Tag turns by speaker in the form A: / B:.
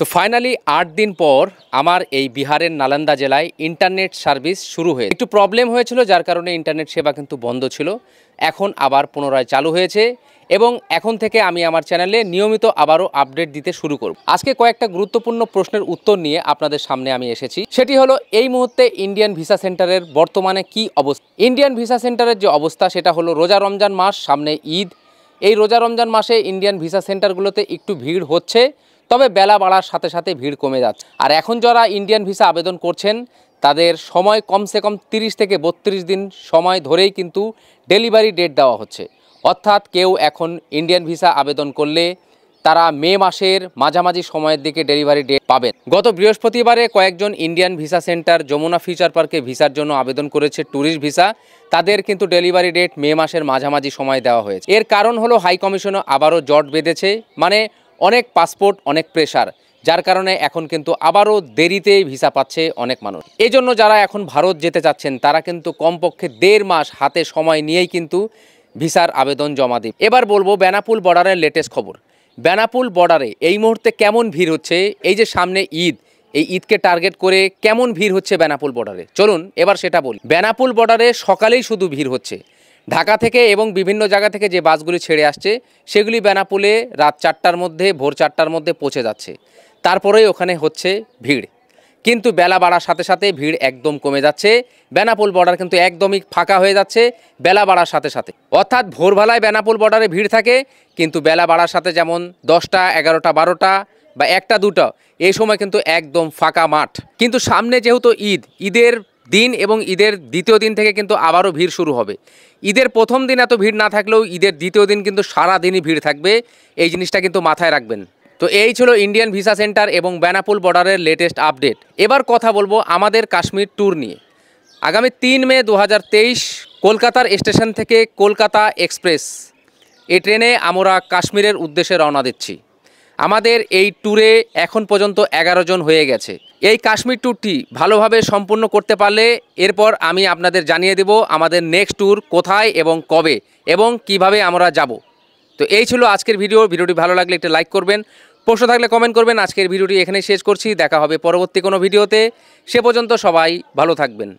A: তো ফাইনালি আট দিন পর আমার এই বিহারের নালান্দা জেলায় ইন্টারনেট সার্ভিস শুরু হয়ে একটু প্রবলেম হয়েছিল যার কারণে ইন্টারনেট সেবা কিন্তু বন্ধ ছিল এখন আবার পুনরায় চালু হয়েছে এবং এখন থেকে আমি আমার চ্যানেলে নিয়মিত আবারও আপডেট দিতে শুরু করব আজকে কয়েকটা গুরুত্বপূর্ণ প্রশ্নের উত্তর নিয়ে আপনাদের সামনে আমি এসেছি সেটি হলো এই মুহূর্তে ইন্ডিয়ান ভিসা সেন্টারের বর্তমানে কি অবস্থা ইন্ডিয়ান ভিসা সেন্টারের যে অবস্থা সেটা হলো রোজা রমজান মাস সামনে ঈদ এই রোজা রমজান মাসে ইন্ডিয়ান ভিসা সেন্টারগুলোতে একটু ভিড় হচ্ছে তবে বেলা বাড়ার সাথে সাথে ভিড় কমে যাচ্ছে আর এখন যারা ইন্ডিয়ান ভিসা আবেদন করছেন তাদের সময় কমসে কম তিরিশ থেকে বত্রিশ দিন সময় ধরেই কিন্তু ডেলিভারি ডেট দেওয়া হচ্ছে অর্থাৎ কেউ এখন ইন্ডিয়ান ভিসা আবেদন করলে তারা মে মাসের মাঝামাঝি সময়ের দিকে ডেলিভারি ডেট পাবেন গত বৃহস্পতিবারে কয়েকজন Indian visa centre Jamuna future পার্কে ভিসার জন্য আবেদন করেছে ট্যুরিস্ট ভিসা তাদের কিন্তু ডেলিভারি ডেট মে মাসের মাঝামাঝি সময় দেওয়া হয়েছে এর কারণ হলো হাই কমিশনও আবারও জট বেঁধেছে মানে অনেক পাসপোর্ট অনেক প্রেশার যার কারণে এখন কিন্তু আবারও দেরিতে ভিসা পাচ্ছে অনেক মানুষ এই জন্য যারা এখন ভারত যেতে চাচ্ছেন তারা কিন্তু কমপক্ষে দেড় মাস হাতে সময় নিয়েই কিন্তু ভিসার আবেদন জমা দিন এবার বলবো বেনাপুল বর্ডারের লেটেস্ট খবর বেনাপুল বর্ডারে এই মুহূর্তে কেমন ভিড় হচ্ছে এই যে সামনে ঈদ এই ঈদকে টার্গেট করে কেমন ভিড় হচ্ছে বেনাপুল বর্ডারে চলুন এবার সেটা বলি বেনাপুল বর্ডারে সকালেই শুধু ভিড় হচ্ছে ঢাকা থেকে এবং বিভিন্ন জায়গা থেকে যে বাসগুলি ছেড়ে আসছে সেগুলি বেনাপুলে রাত চারটার মধ্যে ভোর চারটার মধ্যে পৌঁছে যাচ্ছে তারপরেই ওখানে হচ্ছে ভিড় কিন্তু বেলা বাড়ার সাথে সাথে ভিড় একদম কমে যাচ্ছে বেনাপোল বর্ডার কিন্তু একদমই ফাঁকা হয়ে যাচ্ছে বেলা বাড়ার সাথে সাথে অর্থাৎ ভোরবেলায় বেনাপোল বর্ডারে ভিড় থাকে কিন্তু বেলা বাড়ার সাথে যেমন দশটা এগারোটা বারোটা বা একটা দুটা এই সময় কিন্তু একদম ফাঁকা মাঠ কিন্তু সামনে যেহেতু ঈদ ঈদের দিন এবং ঈদের দ্বিতীয় দিন থেকে কিন্তু আবারও ভিড় শুরু হবে ঈদের প্রথম দিন এত ভিড় না থাকলেও ঈদের দ্বিতীয় দিন কিন্তু সারাদিনই ভিড় থাকবে এই জিনিসটা কিন্তু মাথায় রাখবেন তো এই ছিল ইন্ডিয়ান ভিসা সেন্টার এবং বেনাপুল বর্ডারের লেটেস্ট আপডেট এবার কথা বলবো আমাদের কাশ্মীর ট্যুর নিয়ে আগামী তিন মে দু কলকাতার স্টেশন থেকে কলকাতা এক্সপ্রেস এ ট্রেনে আমরা কাশ্মীরের উদ্দেশ্যে রওনা দিচ্ছি আমাদের এই ট্যুরে এখন পর্যন্ত এগারো জন হয়ে গেছে এই কাশ্মীর ট্যুরটি ভালোভাবে সম্পূর্ণ করতে পারলে এরপর আমি আপনাদের জানিয়ে দেব আমাদের নেক্সট ট্যুর কোথায় এবং কবে এবং কিভাবে আমরা যাব তো এই ছিল আজকের ভিডিও ভিডিওটি ভালো লাগলে একটা লাইক করবেন প্রশ্ন থাকলে কমেন্ট করবেন আজকের ভিডিওটি এখানে শেষ করছি দেখা হবে পরবর্তী কোনো ভিডিওতে সে পর্যন্ত সবাই ভালো থাকবেন